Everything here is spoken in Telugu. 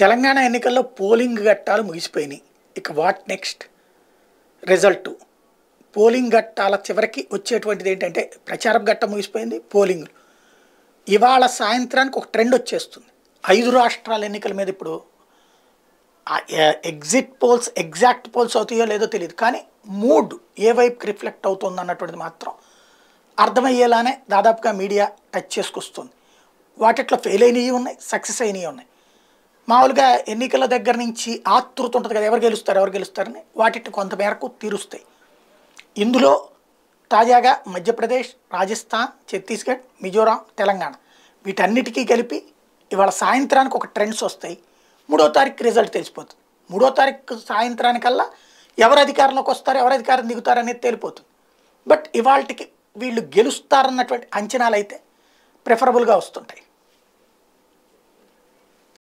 తెలంగాణ ఎన్నికల్లో పోలింగ్ ఘట్టాలు ముగిసిపోయినాయి ఇక వాట్ నెక్స్ట్ రిజల్ట్ పోలింగ్ ఘట్టాల చివరికి వచ్చేటువంటిది ఏంటంటే ప్రచారం ఘట్టం ముగిసిపోయింది పోలింగ్ ఇవాళ సాయంత్రానికి ఒక ట్రెండ్ వచ్చేస్తుంది ఐదు రాష్ట్రాల ఎన్నికల మీద ఇప్పుడు ఎగ్జిట్ పోల్స్ ఎగ్జాక్ట్ పోల్స్ అవుతాయో లేదో తెలియదు కానీ మూడ్ ఏ వైపుకి రిఫ్లెక్ట్ అవుతుంది అన్నటువంటిది మాత్రం అర్థమయ్యేలానే దాదాపుగా మీడియా టచ్ చేసుకొస్తుంది వాటిట్లో ఫెయిల్ అయినవి ఉన్నాయి సక్సెస్ అయినవి ఉన్నాయి మామూలుగా ఎన్నికల దగ్గర నుంచి ఆతృత ఉంటుంది కదా ఎవరు గెలుస్తారు ఎవరు గెలుస్తారని వాటిని కొంతమేరకు తీరుస్తాయి ఇందులో తాజాగా మధ్యప్రదేశ్ రాజస్థాన్ ఛత్తీస్గఢ్ మిజోరాం తెలంగాణ వీటన్నిటికీ కలిపి ఇవాళ సాయంత్రానికి ఒక ట్రెండ్స్ వస్తాయి మూడో తారీఖు రిజల్ట్ తెలిసిపోతుంది మూడో తారీఖు సాయంత్రానికల్లా ఎవరు అధికారంలోకి వస్తారు ఎవరు అధికారం దిగుతారు అనేది బట్ ఇవాళకి వీళ్ళు గెలుస్తారన్నటువంటి అంచనాలు అయితే ప్రిఫరబుల్గా వస్తుంటాయి